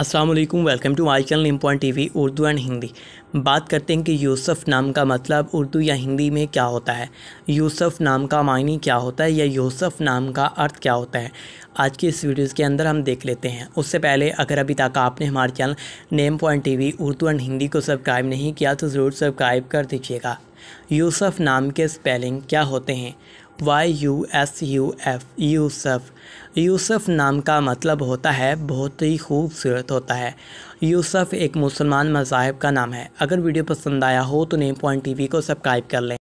Aslam welcome to my channel इम्पॉन T V Urdu and Hindi बात करते हैं कि यूसुफ़ नाम का मतलब उर्दू या हिंदी में क्या होता है यूसुफ़ नाम का मायने क्या होता है या यूसुफ़ नाम का अर्थ क्या होता है आज की इस वीडियोज़ के अंदर हम देख लेते हैं उससे पहले अगर अभी तक आपने हमारे channel name point T V Urdu and Hindi को सब्सक्राइब नहीं किया तो ज़रूर सब्सक्राइब कर दीजिएगा यूसुफ़ नाम के स्पेलिंग क्या होते हैं Y U S U F Yusuf Yusuf नाम का मतलब होता है बहुत ही खूबसूरत होता है यूसफ एक मुसलमान मज़ाहब का नाम है अगर वीडियो पसंद आया हो तो नेम पॉइंट वी को सब्सक्राइब कर लें